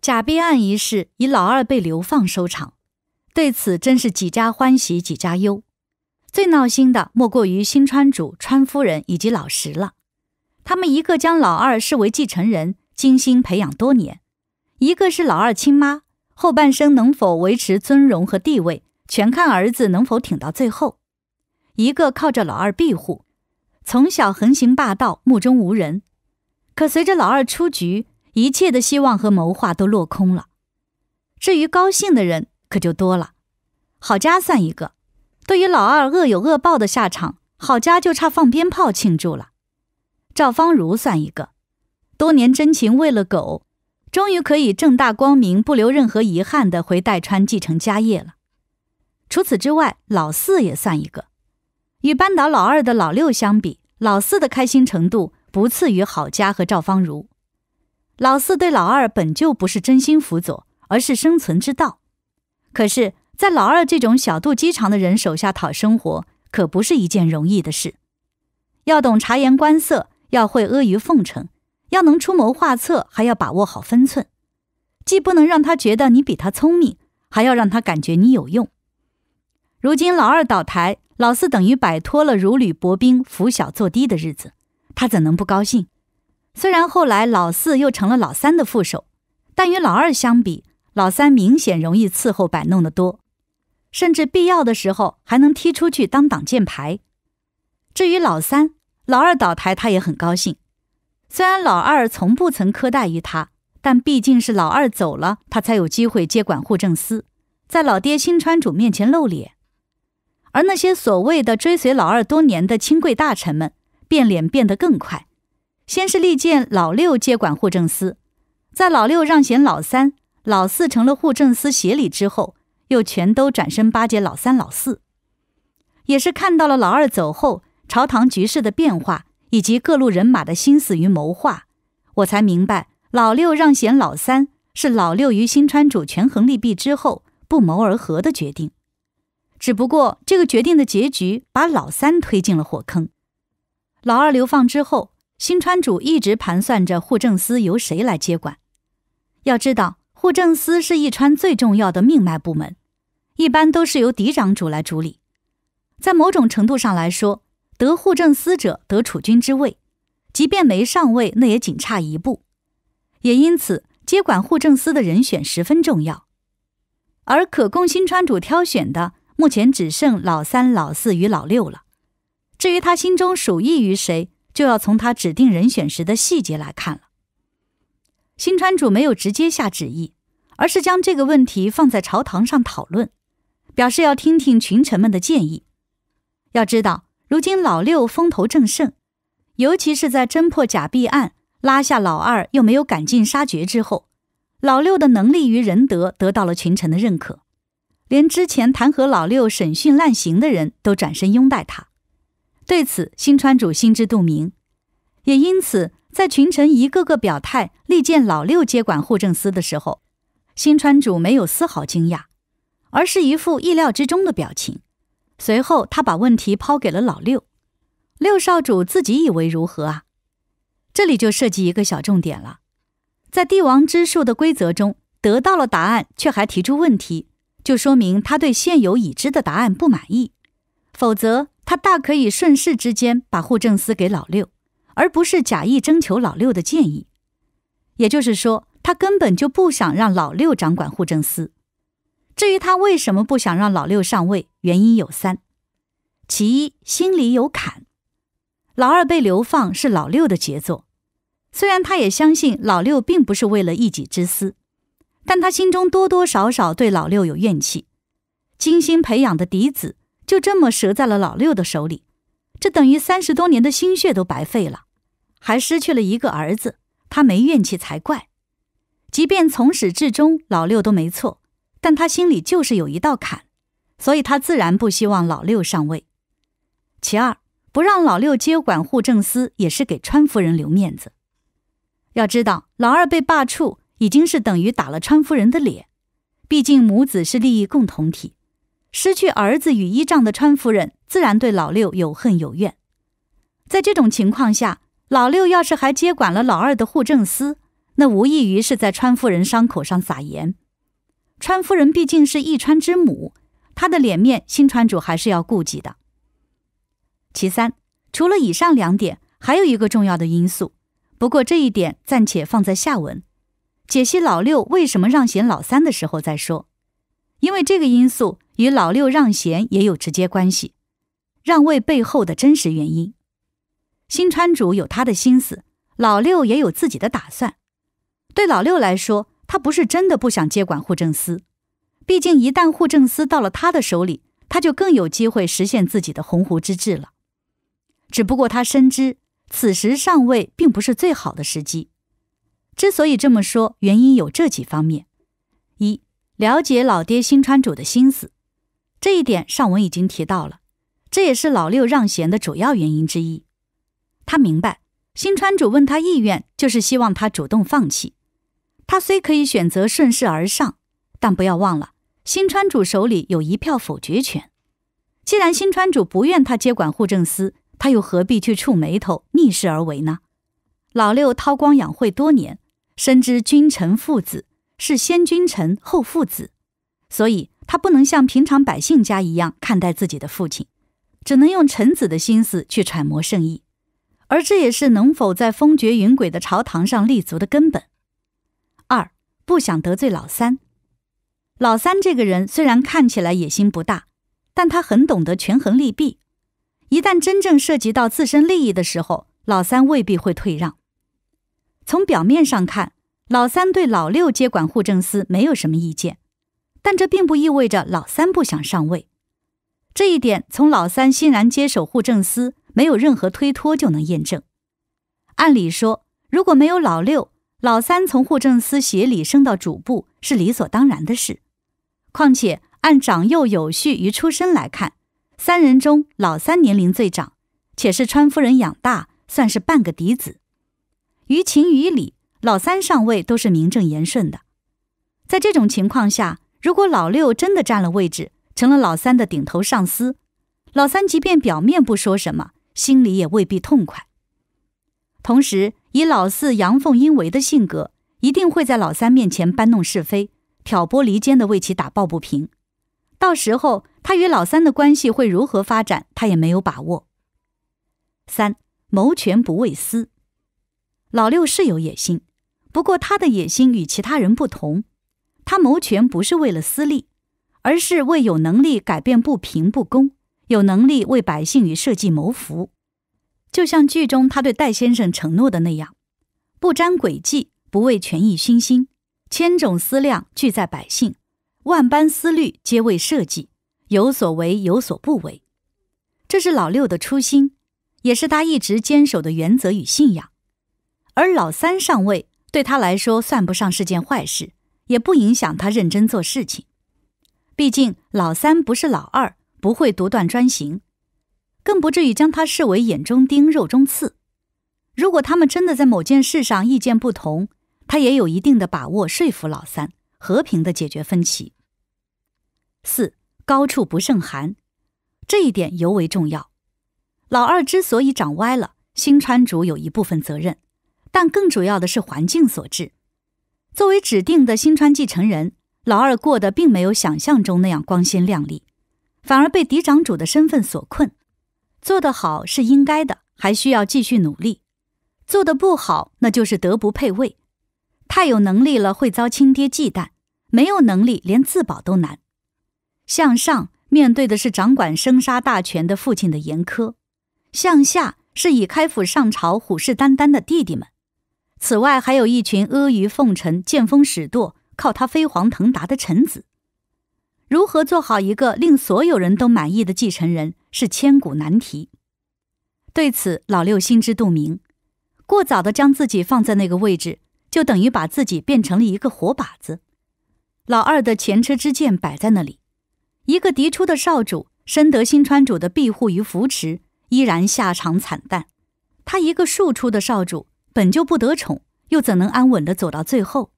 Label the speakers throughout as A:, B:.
A: 假币案一事以老二被流放收场，对此真是几家欢喜几家忧。最闹心的莫过于新川主川夫人以及老十了。他们一个将老二视为继承人，精心培养多年；一个是老二亲妈，后半生能否维持尊荣和地位，全看儿子能否挺到最后。一个靠着老二庇护，从小横行霸道、目中无人，可随着老二出局。一切的希望和谋划都落空了。至于高兴的人可就多了，郝家算一个，对于老二恶有恶报的下场，郝家就差放鞭炮庆祝了。赵芳如算一个，多年真情喂了狗，终于可以正大光明、不留任何遗憾的回代川继承家业了。除此之外，老四也算一个。与扳倒老二的老六相比，老四的开心程度不次于郝家和赵芳如。老四对老二本就不是真心辅佐，而是生存之道。可是，在老二这种小肚鸡肠的人手下讨生活，可不是一件容易的事。要懂察言观色，要会阿谀奉承，要能出谋划策，还要把握好分寸。既不能让他觉得你比他聪明，还要让他感觉你有用。如今老二倒台，老四等于摆脱了如履薄冰、扶小作低的日子，他怎能不高兴？虽然后来老四又成了老三的副手，但与老二相比，老三明显容易伺候摆弄的多，甚至必要的时候还能踢出去当挡箭牌。至于老三，老二倒台他也很高兴。虽然老二从不曾苛待于他，但毕竟是老二走了，他才有机会接管户政司，在老爹新川主面前露脸。而那些所谓的追随老二多年的亲贵大臣们，变脸变得更快。先是力荐老六接管护政司，在老六让贤老三、老四成了护政司协理之后，又全都转身巴结老三、老四。也是看到了老二走后朝堂局势的变化，以及各路人马的心思与谋划，我才明白老六让贤老三是老六与新川主权衡利弊之后不谋而合的决定。只不过这个决定的结局把老三推进了火坑，老二流放之后。新川主一直盘算着护政司由谁来接管。要知道，护政司是一川最重要的命脉部门，一般都是由嫡长主来主理。在某种程度上来说，得护政司者得储君之位，即便没上位，那也仅差一步。也因此，接管护政司的人选十分重要。而可供新川主挑选的，目前只剩老三、老四与老六了。至于他心中属意于谁？就要从他指定人选时的细节来看了。新川主没有直接下旨意，而是将这个问题放在朝堂上讨论，表示要听听群臣们的建议。要知道，如今老六风头正盛，尤其是在侦破假币案、拉下老二又没有赶尽杀绝之后，老六的能力与仁德得到了群臣的认可，连之前弹劾老六审讯滥刑的人都转身拥戴他。对此，新川主心知肚明，也因此，在群臣一个个表态力荐老六接管护政司的时候，新川主没有丝毫惊讶，而是一副意料之中的表情。随后，他把问题抛给了老六：“六少主自己以为如何啊？”这里就涉及一个小重点了，在帝王之术的规则中，得到了答案却还提出问题，就说明他对现有已知的答案不满意，否则。他大可以顺势之间把护政司给老六，而不是假意征求老六的建议。也就是说，他根本就不想让老六掌管护政司。至于他为什么不想让老六上位，原因有三：其一，心里有坎。老二被流放是老六的杰作，虽然他也相信老六并不是为了一己之私，但他心中多多少少对老六有怨气。精心培养的嫡子。就这么折在了老六的手里，这等于三十多年的心血都白费了，还失去了一个儿子，他没怨气才怪。即便从始至终老六都没错，但他心里就是有一道坎，所以他自然不希望老六上位。其二，不让老六接管户政司，也是给川夫人留面子。要知道，老二被罢黜已经是等于打了川夫人的脸，毕竟母子是利益共同体。失去儿子与依仗的川夫人，自然对老六有恨有怨。在这种情况下，老六要是还接管了老二的户政司，那无异于是在川夫人伤口上撒盐。川夫人毕竟是一川之母，她的脸面新川主还是要顾及的。其三，除了以上两点，还有一个重要的因素，不过这一点暂且放在下文，解析老六为什么让贤老三的时候再说。因为这个因素与老六让贤也有直接关系，让位背后的真实原因，新川主有他的心思，老六也有自己的打算。对老六来说，他不是真的不想接管护政司，毕竟一旦护政司到了他的手里，他就更有机会实现自己的鸿鹄之志了。只不过他深知此时上位并不是最好的时机。之所以这么说，原因有这几方面。了解老爹新川主的心思，这一点上文已经提到了，这也是老六让贤的主要原因之一。他明白，新川主问他意愿，就是希望他主动放弃。他虽可以选择顺势而上，但不要忘了，新川主手里有一票否决权。既然新川主不愿他接管户政司，他又何必去触眉头、逆势而为呢？老六韬光养晦多年，深知君臣父子。是先君臣后父子，所以他不能像平常百姓家一样看待自己的父亲，只能用臣子的心思去揣摩圣意，而这也是能否在风绝云诡的朝堂上立足的根本。二，不想得罪老三。老三这个人虽然看起来野心不大，但他很懂得权衡利弊，一旦真正涉及到自身利益的时候，老三未必会退让。从表面上看。老三对老六接管户政司没有什么意见，但这并不意味着老三不想上位。这一点从老三欣然接手户政司，没有任何推脱就能验证。按理说，如果没有老六，老三从户政司协理升到主簿是理所当然的事。况且按长幼有序与出身来看，三人中老三年龄最长，且是川夫人养大，算是半个嫡子。于情于理。老三上位都是名正言顺的，在这种情况下，如果老六真的占了位置，成了老三的顶头上司，老三即便表面不说什么，心里也未必痛快。同时，以老四阳奉阴违的性格，一定会在老三面前搬弄是非，挑拨离间的为其打抱不平。到时候，他与老三的关系会如何发展，他也没有把握。三谋权不为私，老六是有野心。不过，他的野心与其他人不同，他谋权不是为了私利，而是为有能力改变不平不公，有能力为百姓与社稷谋福。就像剧中他对戴先生承诺的那样，不沾诡计，不为权益熏心，千种思量俱在百姓，万般思虑皆为社稷。有所为，有所不为，这是老六的初心，也是他一直坚守的原则与信仰。而老三上位。对他来说算不上是件坏事，也不影响他认真做事情。毕竟老三不是老二，不会独断专行，更不至于将他视为眼中钉、肉中刺。如果他们真的在某件事上意见不同，他也有一定的把握说服老三，和平的解决分歧。四高处不胜寒，这一点尤为重要。老二之所以长歪了，新川主有一部分责任。但更主要的是环境所致。作为指定的新川继承人，老二过得并没有想象中那样光鲜亮丽，反而被嫡长主的身份所困。做得好是应该的，还需要继续努力；做得不好，那就是德不配位。太有能力了会遭亲爹忌惮，没有能力连自保都难。向上面对的是掌管生杀大权的父亲的严苛，向下是以开府上朝、虎视眈眈的弟弟们。此外，还有一群阿谀奉承、见风使舵、靠他飞黄腾达的臣子。如何做好一个令所有人都满意的继承人，是千古难题。对此，老六心知肚明。过早的将自己放在那个位置，就等于把自己变成了一个活靶子。老二的前车之鉴摆在那里：，一个嫡出的少主，深得新川主的庇护与扶持，依然下场惨淡；，他一个庶出的少主。本就不得宠，又怎能安稳的走到最后？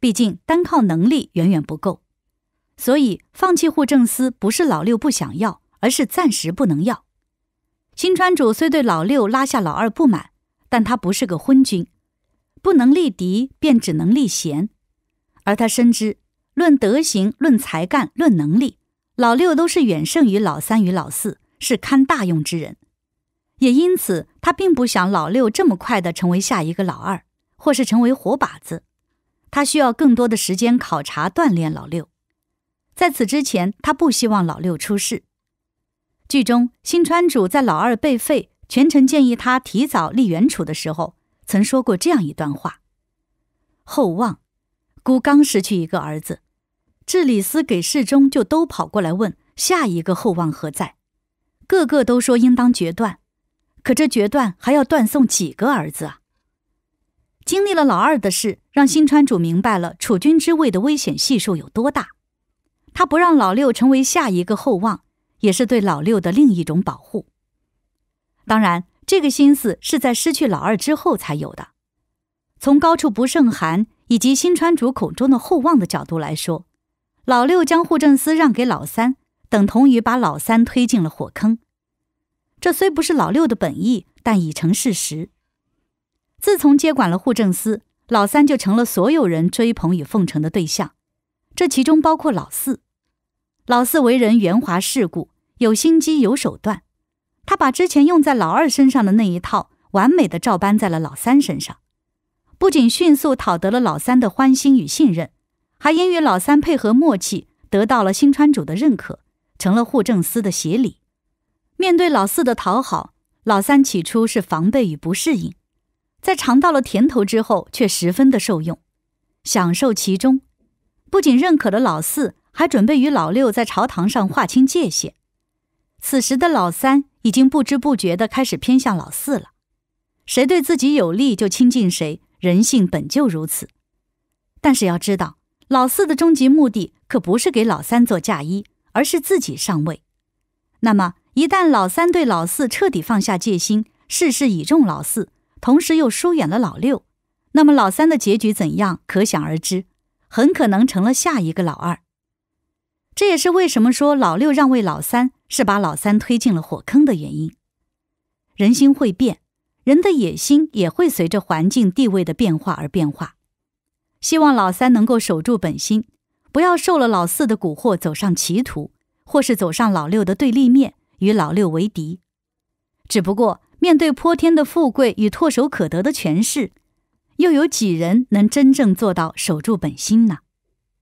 A: 毕竟单靠能力远远不够，所以放弃户政司不是老六不想要，而是暂时不能要。新川主虽对老六拉下老二不满，但他不是个昏君，不能立嫡便只能立贤，而他深知，论德行、论才干、论能力，老六都是远胜于老三与老四，是堪大用之人。也因此，他并不想老六这么快的成为下一个老二，或是成为活靶子。他需要更多的时间考察、锻炼老六。在此之前，他不希望老六出事。剧中，新川主在老二被废，全程建议他提早立原储的时候，曾说过这样一段话：“厚望，孤刚失去一个儿子，智礼司、给世中就都跑过来问下一个厚望何在，个个都说应当决断。”可这决断还要断送几个儿子啊！经历了老二的事，让新川主明白了储君之位的危险系数有多大。他不让老六成为下一个厚望，也是对老六的另一种保护。当然，这个心思是在失去老二之后才有的。从高处不胜寒以及新川主口中的厚望的角度来说，老六将户政司让给老三，等同于把老三推进了火坑。这虽不是老六的本意，但已成事实。自从接管了护政司，老三就成了所有人追捧与奉承的对象。这其中包括老四。老四为人圆滑世故，有心机有手段，他把之前用在老二身上的那一套，完美的照搬在了老三身上。不仅迅速讨得了老三的欢心与信任，还因与老三配合默契，得到了新川主的认可，成了护政司的协理。面对老四的讨好，老三起初是防备与不适应，在尝到了甜头之后，却十分的受用，享受其中，不仅认可了老四，还准备与老六在朝堂上划清界限。此时的老三已经不知不觉地开始偏向老四了，谁对自己有利就亲近谁，人性本就如此。但是要知道，老四的终极目的可不是给老三做嫁衣，而是自己上位。那么。一旦老三对老四彻底放下戒心，事事倚重老四，同时又疏远了老六，那么老三的结局怎样可想而知，很可能成了下一个老二。这也是为什么说老六让位老三是把老三推进了火坑的原因。人心会变，人的野心也会随着环境地位的变化而变化。希望老三能够守住本心，不要受了老四的蛊惑走上歧途，或是走上老六的对立面。与老六为敌，只不过面对泼天的富贵与唾手可得的权势，又有几人能真正做到守住本心呢？